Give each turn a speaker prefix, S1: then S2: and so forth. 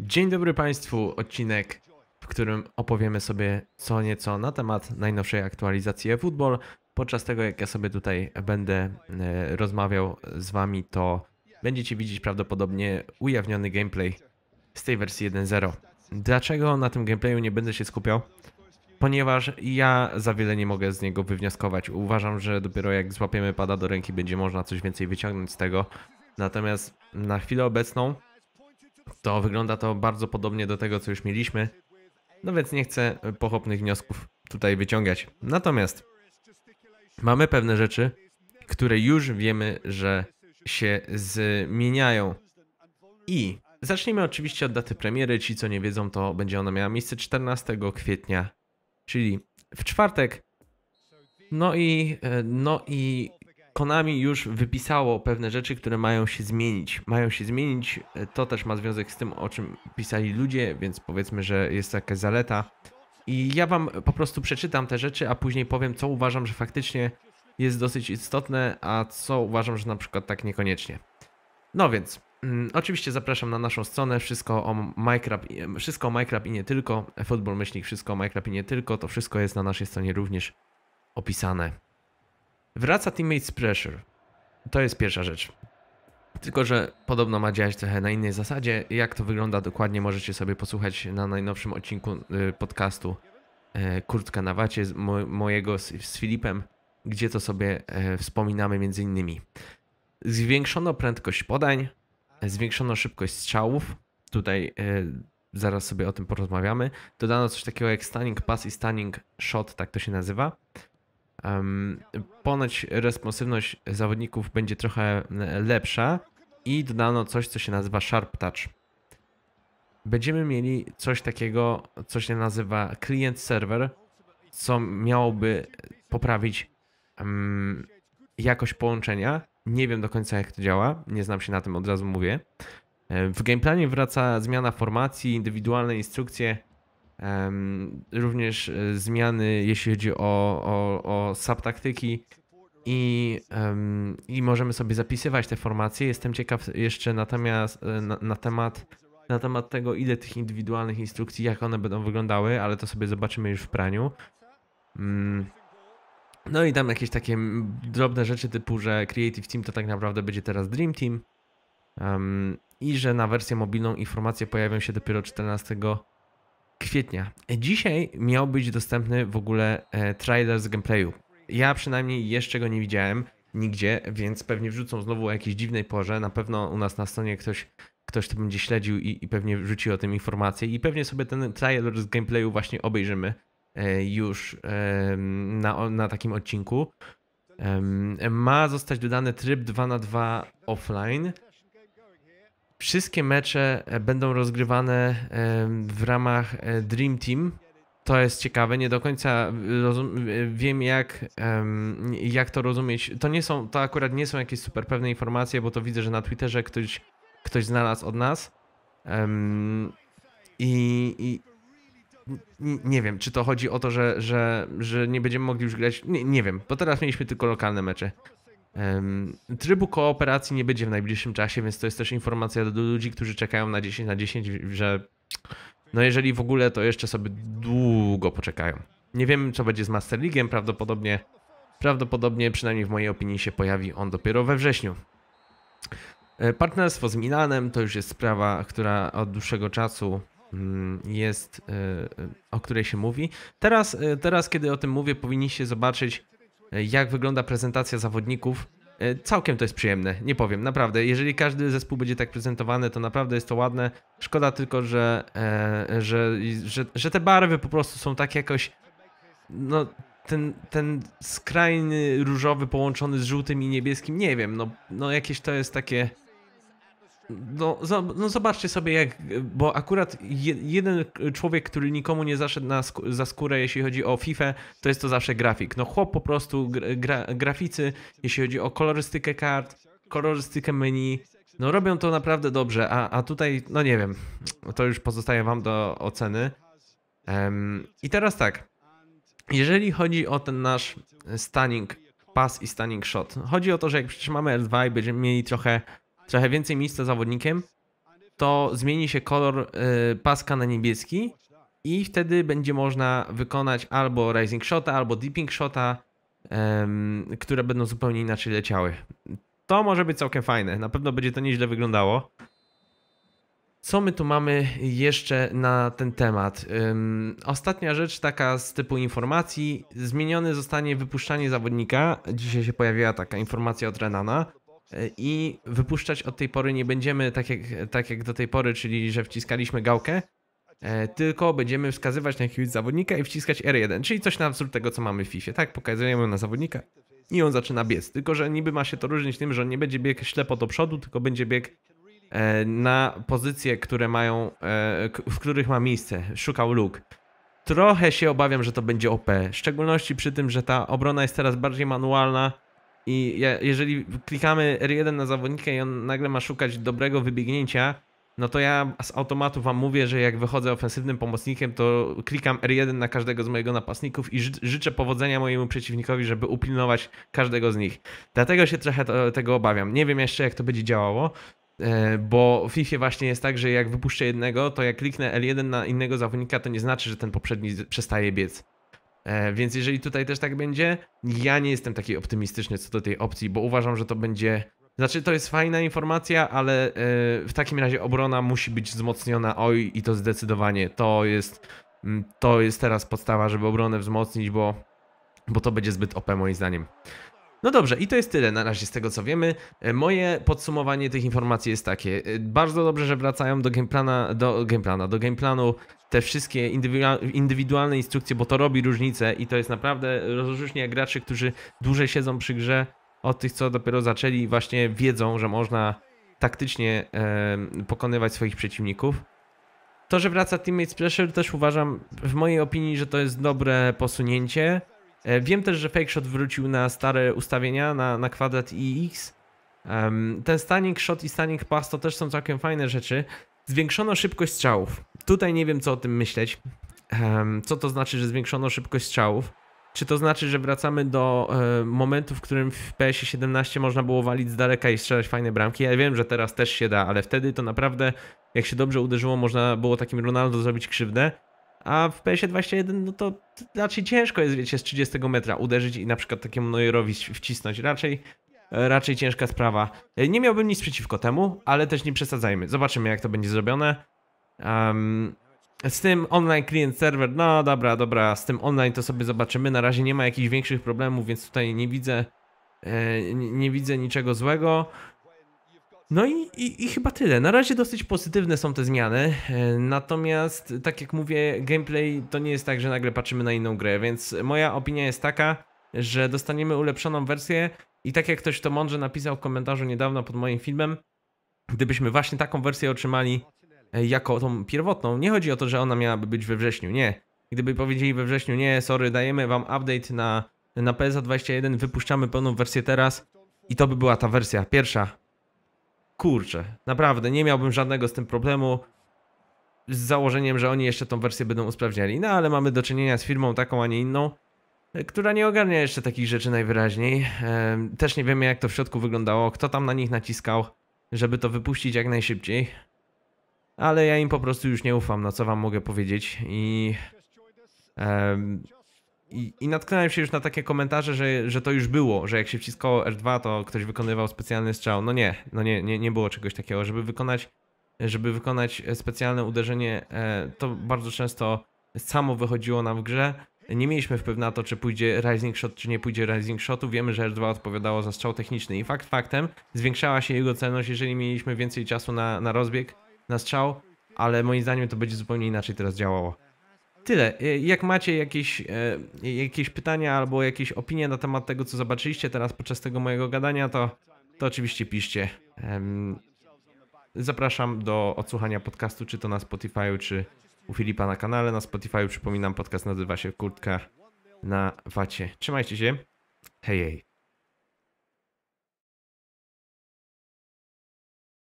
S1: Dzień dobry Państwu, odcinek, w którym opowiemy sobie co nieco na temat najnowszej aktualizacji eFootball. Podczas tego, jak ja sobie tutaj będę e, rozmawiał z Wami, to będziecie widzieć prawdopodobnie ujawniony gameplay z tej wersji 1.0. Dlaczego na tym gameplayu nie będę się skupiał? Ponieważ ja za wiele nie mogę z niego wywnioskować. Uważam, że dopiero jak złapiemy pada do ręki, będzie można coś więcej wyciągnąć z tego. Natomiast na chwilę obecną to wygląda to bardzo podobnie do tego, co już mieliśmy, no więc nie chcę pochopnych wniosków tutaj wyciągać. Natomiast mamy pewne rzeczy, które już wiemy, że się zmieniają. I zacznijmy oczywiście od daty premiery. Ci, co nie wiedzą, to będzie ona miała miejsce 14 kwietnia, czyli w czwartek. No i, e, no i Konami już wypisało pewne rzeczy, które mają się zmienić. Mają się zmienić, e, to też ma związek z tym, o czym pisali ludzie, więc powiedzmy, że jest taka zaleta. I ja wam po prostu przeczytam te rzeczy, a później powiem, co uważam, że faktycznie jest dosyć istotne, a co uważam, że na przykład tak niekoniecznie. No więc, mm, oczywiście zapraszam na naszą stronę, wszystko o Minecraft, e, wszystko o Minecraft i nie tylko, e, Football myślnik, wszystko o Minecraft i nie tylko, to wszystko jest na naszej stronie również opisane. Wraca Teammates Pressure. To jest pierwsza rzecz. Tylko, że podobno ma działać trochę na innej zasadzie. Jak to wygląda dokładnie, możecie sobie posłuchać na najnowszym odcinku y, podcastu y, Kurtka na Wacie, mojego z, Filipem, gdzie to sobie y, wspominamy między innymi. Zwiększono prędkość podań, zwiększono szybkość strzałów. Tutaj zaraz sobie o tym porozmawiamy. Dodano coś takiego jak stunning pass i stunning shot, tak to się nazywa. Um, ponoć responsywność zawodników będzie trochę e, lepsza i dodano coś, co się nazywa Sharp Touch. Będziemy mieli coś takiego, co się nazywa Client Server, co miałoby poprawić um, jakość połączenia. Nie wiem do końca jak to działa, nie znam się na tym, od razu mówię. E, w gameplanie wraca zmiana formacji, indywidualne instrukcje, również e, zmiany, jeśli chodzi o, o, o subtaktyki i, i możemy sobie zapisywać te formacje. Jestem ciekaw jeszcze natomiast e, na, na temat na temat tego, ile tych indywidualnych instrukcji, jak one będą wyglądały, ale to sobie zobaczymy już w praniu. Mm. No i tam jakieś takie drobne rzeczy typu, że Creative Team to tak naprawdę będzie teraz Dream Team um, i że na wersję mobilną informacje pojawią się dopiero 14 kwietnia. Dzisiaj miał być dostępny w ogóle e, trailer z gameplayu. Ja przynajmniej jeszcze go nie widziałem nigdzie, więc pewnie wrzucą znowu o jakiejś dziwnej porze. Na pewno u nas na stronie ktoś, ktoś to będzie śledził i, i pewnie wrzuci o tym informację. I pewnie sobie ten trailer z gameplayu właśnie obejrzymy e, już na, na takim odcinku. Ma zostać dodany tryb 2 na 2 offline Wszystkie mecze e, będą rozgrywane e, w ramach e, Dream Team. To jest ciekawe, nie do końca wiem jak, jak to rozumieć. To nie są, to akurat nie są jakieś super pewne informacje, bo to widzę, że na Twitterze ktoś, ktoś znalazł od nas. i, i nie wiem, czy to chodzi o to, że, że, że nie będziemy mogli już grać. Nie, nie wiem, bo teraz mieliśmy tylko lokalne mecze. Trybu kooperacji nie będzie w najbliższym czasie, więc to jest też informacja do ludzi, którzy czekają na 10 na 10, że no jeżeli w ogóle to jeszcze sobie długo poczekają. Nie wiem co będzie z Master League'em, prawdopodobnie, prawdopodobnie przynajmniej w mojej opinii się pojawi on dopiero we wrześniu. E, partnerstwo z Milanem to już jest sprawa, która od dłuższego czasu mm, jest, e, e, o której się mówi. Teraz, teraz kiedy o tym mówię, powinniście zobaczyć E, jak wygląda prezentacja zawodników. E, całkiem to jest przyjemne, nie powiem, naprawdę. Jeżeli każdy zespół będzie tak prezentowany, to naprawdę jest to ładne. Szkoda tylko, że, e, że, że, że te barwy po prostu są tak jakoś. No, ten, ten skrajny różowy połączony z żółtym i niebieskim, nie wiem, no, no jakieś to jest takie no, no, zobaczcie sobie, jak. Bo akurat jeden człowiek, który nikomu nie zaszedł na za skórę, jeśli chodzi o FIFA, to jest to zawsze grafik. No, chłop po prostu, gra graficy, jeśli chodzi o kolorystykę kart, kolorystykę menu. No, robią to naprawdę dobrze, a, a tutaj, no nie wiem, to już pozostaje Wam do oceny. Um, I teraz tak. Jeżeli chodzi o ten nasz stunning pass i stunning shot, chodzi o to, że jak przecież mamy L2 i będziemy mieli trochę trochę więcej miejsca zawodnikiem, to zmieni się kolor y, paska na niebieski i wtedy będzie można wykonać albo rising shota, albo dipping shota, które będą zupełnie inaczej leciały. To może być całkiem fajne, na pewno będzie to nieźle wyglądało. Co my tu mamy jeszcze na ten temat? ostatnia rzecz taka z typu informacji. Zmienione zostanie wypuszczanie zawodnika. Dzisiaj się pojawiła taka informacja od Renana E, i wypuszczać od tej pory nie będziemy tak jak, tak jak do tej pory, czyli że wciskaliśmy gałkę, e, tylko będziemy wskazywać na jakiegoś zawodnika i wciskać R1, czyli coś na wzór tego, co mamy w FIFA, tak? Pokazujemy na zawodnika i on zaczyna biec, tylko że niby ma się to różnić tym, że on nie będzie biegł ślepo do przodu, tylko będzie biegł e, na pozycje, które mają, w których ma miejsce, szukał luk. Trochę się obawiam, że to będzie OP, w szczególności przy tym, że ta obrona jest teraz bardziej manualna, i jeżeli klikamy R1 na zawodnika i on nagle ma szukać dobrego wybiegnięcia, no to ja z automatu wam mówię, że jak wychodzę ofensywnym pomocnikiem, to klikam R1 na każdego z mojego napastników i ży życzę powodzenia mojemu przeciwnikowi, żeby upilnować każdego z nich. Dlatego się trochę to, tego obawiam. Nie wiem jeszcze, jak to będzie działało, e, bo w FIFA właśnie jest tak, że jak wypuszczę jednego, to jak kliknę L1 na innego zawodnika, to nie znaczy, że ten poprzedni przestaje biec. E, więc jeżeli tutaj też tak będzie, ja nie jestem taki optymistyczny co do tej opcji, bo uważam, że to będzie. Znaczy, to jest fajna informacja, ale e, w takim razie obrona musi być wzmocniona. Oj, i to zdecydowanie. To jest, mm, to jest teraz podstawa, żeby obronę wzmocnić, bo, bo to będzie zbyt OP moim zdaniem. No dobrze, i to jest tyle na razie z tego co wiemy. E, moje podsumowanie tych informacji jest takie. E, bardzo dobrze, że wracają do gameplana, do gameplana, do gameplanu te wszystkie indywidualne instrukcje, bo to robi różnicę i to jest naprawdę rozróżnia graczy, którzy dłużej siedzą przy grze od tych, co dopiero zaczęli, właśnie wiedzą, że można taktycznie e, pokonywać swoich przeciwników. To, że wraca Teammates Pressure też uważam, w mojej opinii, że to jest dobre posunięcie E, wiem też, że fake shot wrócił na stare ustawienia, na, na kwadrat i X. Um, ten standing shot i standing pass to też są całkiem fajne rzeczy. Zwiększono szybkość strzałów. Tutaj nie wiem, co o tym myśleć. Um, co to znaczy, że zwiększono szybkość strzałów? Czy to znaczy, że wracamy do e, momentu, w którym w PS 17 można było walić z daleka i strzelać fajne bramki? Ja wiem, że teraz też się da, ale wtedy to naprawdę, jak się dobrze uderzyło, można było takim Ronaldo zrobić krzywdę. A w ps 21, no to raczej ciężko jest, wiecie, z 30 metra uderzyć i na przykład takiemu Neuerowi wcisnąć. Raczej, raczej ciężka sprawa. E, nie miałbym nic przeciwko temu, ale też nie przesadzajmy. Zobaczymy, jak to będzie zrobione. Um, z tym online client server, no dobra, dobra, z tym online to sobie zobaczymy. Na razie nie ma jakichś większych problemów, więc tutaj nie widzę, e, nie widzę niczego złego. No i, i, i, chyba tyle. Na razie dosyć pozytywne są te zmiany, e, natomiast tak jak mówię, gameplay to nie jest tak, że nagle patrzymy na inną grę, więc moja opinia jest taka, że dostaniemy ulepszoną wersję i tak jak ktoś to mądrze napisał w komentarzu niedawno pod moim filmem, gdybyśmy właśnie taką wersję otrzymali e, jako tą pierwotną, nie chodzi o to, że ona miałaby być we wrześniu, nie. Gdyby powiedzieli we wrześniu, nie, sorry, dajemy wam update na, na PSA 21, wypuszczamy pełną wersję teraz i to by była ta wersja pierwsza, kurczę, naprawdę nie miałbym żadnego z tym problemu z założeniem, że oni jeszcze tą wersję będą usprawniali. No ale mamy do czynienia z firmą taką, a nie inną, e, która nie ogarnia jeszcze takich rzeczy najwyraźniej. E, też nie wiemy jak to w środku wyglądało, kto tam na nich naciskał, żeby to wypuścić jak najszybciej. Ale ja im po prostu już nie ufam, no co wam mogę powiedzieć i... Um, i, I natknąłem się już na takie komentarze, że, że to już było, że jak się wciskało R2, to ktoś wykonywał specjalny strzał. No nie, no nie, nie, nie było czegoś takiego. Żeby wykonać, żeby wykonać e, specjalne uderzenie, e, to bardzo często samo wychodziło nam w grze. Nie mieliśmy wpływu na to, czy pójdzie Rising Shot, czy nie pójdzie Rising Shotu. Wiemy, że R2 odpowiadało za strzał techniczny i fakt faktem zwiększała się jego celność, jeżeli mieliśmy więcej czasu na, na rozbieg, na strzał, ale moim zdaniem to będzie zupełnie inaczej teraz działało tyle. Y, jak macie jakieś, e, jakieś pytania albo jakieś opinie na temat tego, co zobaczyliście teraz podczas tego mojego gadania, to, to oczywiście piszcie. Zapraszam do odsłuchania podcastu, czy to na Spotify, czy u Filipa na kanale. Na Spotify przypominam, podcast nazywa się Kurtka na Wacie. Trzymajcie się. Hej, hej.